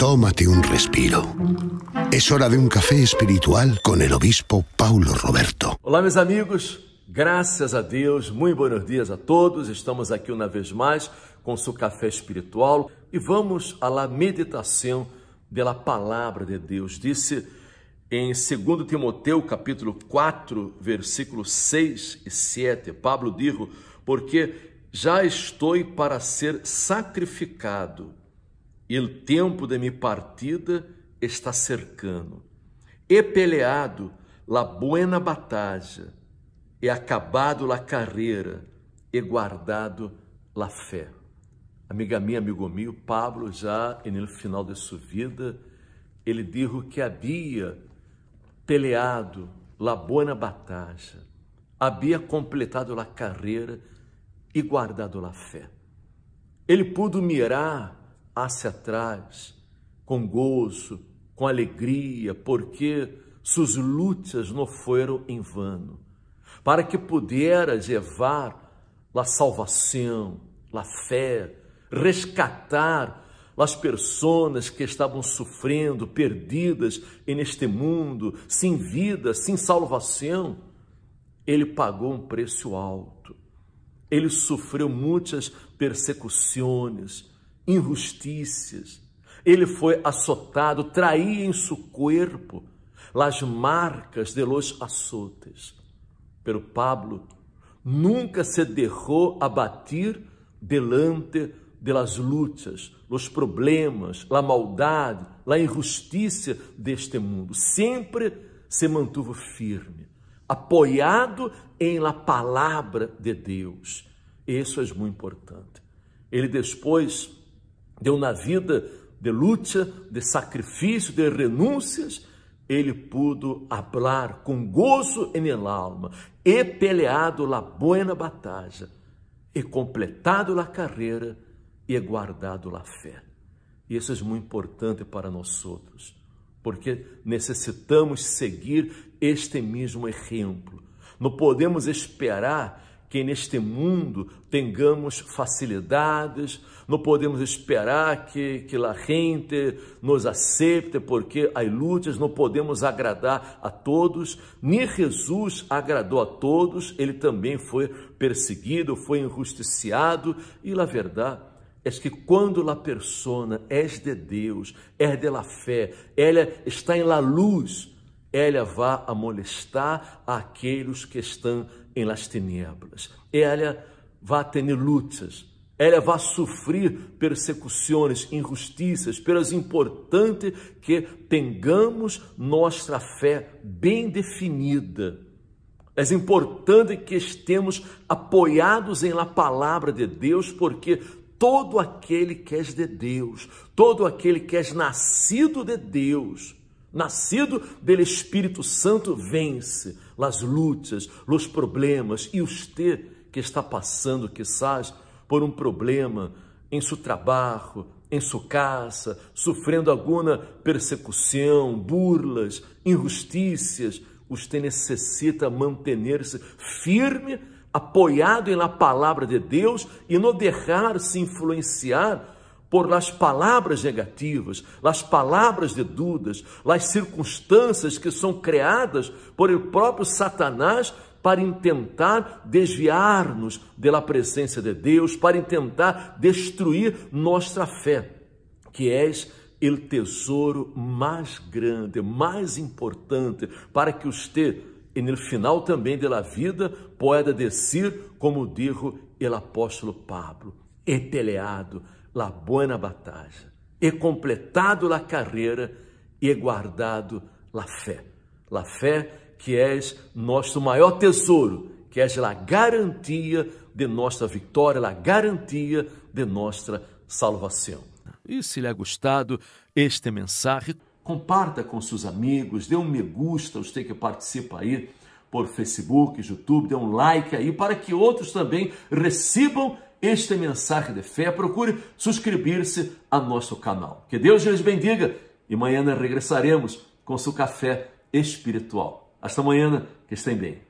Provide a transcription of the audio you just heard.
Tómate un respiro. Es hora de un café espiritual con el obispo Paulo Roberto. Olá, meus amigos. Graças a Deus, muito bons dias a todos. Estamos aqui uma vez mais com seu café espiritual e vamos à la meditação pela palavra de Deus. Disse em 2 Timoteu, capítulo 4, versículos 6 e 7, Pablo dijo, porque já estou para ser sacrificado e o tempo de minha partida está cercando. e peleado la buena batalha, e acabado la carreira, e guardado la fé. Amiga minha, amigo meu, Pablo já no final de sua vida, ele disse que havia peleado la buena batalha, havia completado la carreira e guardado la fé. Ele pudo mirar passe atrás com gozo, com alegria, porque suas lutas não foram em vano, para que puderas levar a salvação, a fé, resgatar as pessoas que estavam sofrendo, perdidas neste mundo, sem vida, sem salvação. Ele pagou um preço alto. Ele sofreu muitas persecuções, injustícias. Ele foi açotado, traía em seu corpo as marcas de los açotes. Pero Pablo nunca se derrou abatir delante de las lutas, los problemas, la maldade, la injustiça deste mundo. Sempre se mantuvo firme, apoiado em la palavra de Deus. Isso é muito importante. Ele depois deu na vida de luta, de sacrifício, de renúncias, ele pudo falar com gozo em alma, e peleado la buena batalha, e completado la carreira, e guardado la fé. E isso é muito importante para nós outros, porque necessitamos seguir este mesmo exemplo. Não podemos esperar que neste mundo tenhamos facilidades, não podemos esperar que, que la gente nos aceite, porque há lutas não podemos agradar a todos, nem Jesus agradou a todos, ele também foi perseguido, foi injusticiado, e la verdade é que quando la persona é de Deus, é de la fé, ela está em la luz, é Ela vá a molestar aqueles que estão em las tinieblas. Ela é vá ter lutas. É Ela vai sofrer persecuções, injustiças, É importante que tenhamos nossa fé bem definida. É importante que estemos apoiados em la palavra de Deus, porque todo aquele que é de Deus, todo aquele que é nascido de Deus, Nascido do Espírito Santo, vence as lutas, os problemas e os ter que está passando, quizás, por um problema em seu trabalho, em sua casa, sofrendo alguma persecução, burlas, injustiças, usted necessita manter-se firme, apoiado na palavra de Deus e não deixar se influenciar por las palavras negativas, las palavras de dúvidas, las circunstâncias que são criadas por o próprio Satanás para tentar desviar-nos da presença de Deus, para tentar destruir nossa fé, que és o tesouro mais grande, mais importante, para que usted, no final também da vida, pueda descer, como dijo o apóstolo Pablo e peleado la buena batalha, e completado la carreira, e guardado la fé. La fé que és nosso maior tesouro, que és la garantia de nossa vitória, la garantia de nossa salvação. E se lhe é gostado este mensagem, comparta com seus amigos, dê um me gusta, você que participa aí por Facebook, YouTube, dê um like aí para que outros também recebam este Mensagem de Fé, procure subscrever-se a nosso canal. Que Deus lhes bendiga e amanhã regressaremos com seu café espiritual. Hasta amanhã, que estem bem.